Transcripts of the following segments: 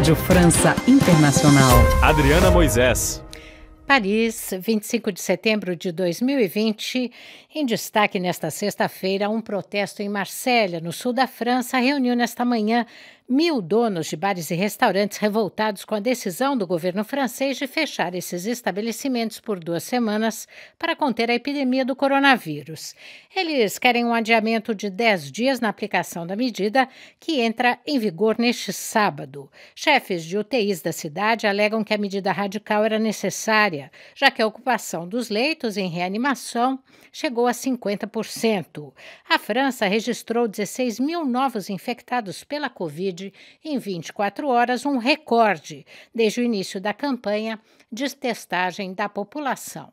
Rádio França Internacional. Adriana Moisés. Paris, 25 de setembro de 2020. Em destaque nesta sexta-feira, um protesto em Marsella, no sul da França, reuniu nesta manhã Mil donos de bares e restaurantes revoltados com a decisão do governo francês de fechar esses estabelecimentos por duas semanas para conter a epidemia do coronavírus. Eles querem um adiamento de 10 dias na aplicação da medida, que entra em vigor neste sábado. Chefes de UTIs da cidade alegam que a medida radical era necessária, já que a ocupação dos leitos em reanimação chegou a 50%. A França registrou 16 mil novos infectados pela Covid em 24 horas um recorde desde o início da campanha de testagem da população.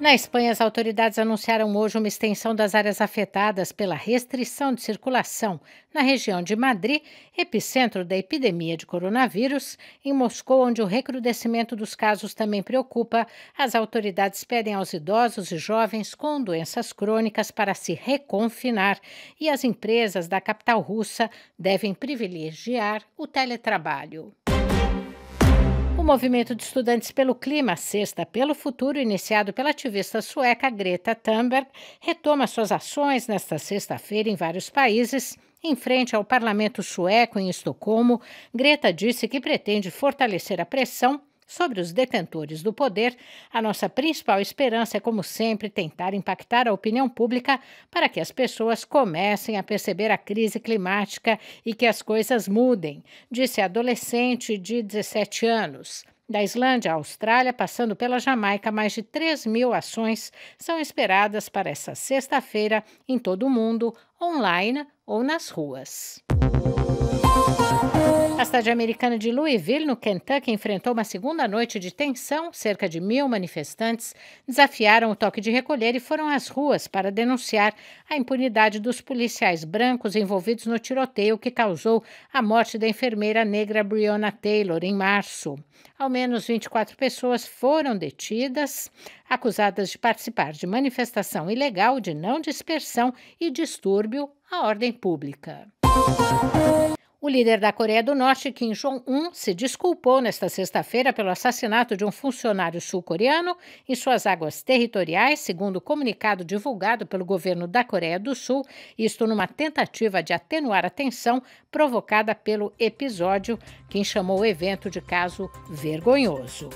Na Espanha, as autoridades anunciaram hoje uma extensão das áreas afetadas pela restrição de circulação na região de Madrid, epicentro da epidemia de coronavírus, em Moscou, onde o recrudescimento dos casos também preocupa. As autoridades pedem aos idosos e jovens com doenças crônicas para se reconfinar e as empresas da capital russa devem privilegiar o teletrabalho. O movimento de estudantes pelo clima, Sexta pelo Futuro, iniciado pela ativista sueca Greta Thunberg, retoma suas ações nesta sexta-feira em vários países. Em frente ao parlamento sueco em Estocolmo, Greta disse que pretende fortalecer a pressão sobre os detentores do poder, a nossa principal esperança é, como sempre, tentar impactar a opinião pública para que as pessoas comecem a perceber a crise climática e que as coisas mudem, disse a adolescente de 17 anos. Da Islândia à Austrália, passando pela Jamaica, mais de 3 mil ações são esperadas para essa sexta-feira em todo o mundo, online ou nas ruas. A cidade americana de Louisville, no Kentucky, enfrentou uma segunda noite de tensão. Cerca de mil manifestantes desafiaram o toque de recolher e foram às ruas para denunciar a impunidade dos policiais brancos envolvidos no tiroteio que causou a morte da enfermeira negra Breonna Taylor em março. Ao menos 24 pessoas foram detidas, acusadas de participar de manifestação ilegal de não dispersão e distúrbio à ordem pública. O líder da Coreia do Norte, Kim Jong-un, se desculpou nesta sexta-feira pelo assassinato de um funcionário sul-coreano em suas águas territoriais, segundo o comunicado divulgado pelo governo da Coreia do Sul, isto numa tentativa de atenuar a tensão provocada pelo episódio, quem chamou o evento de caso vergonhoso.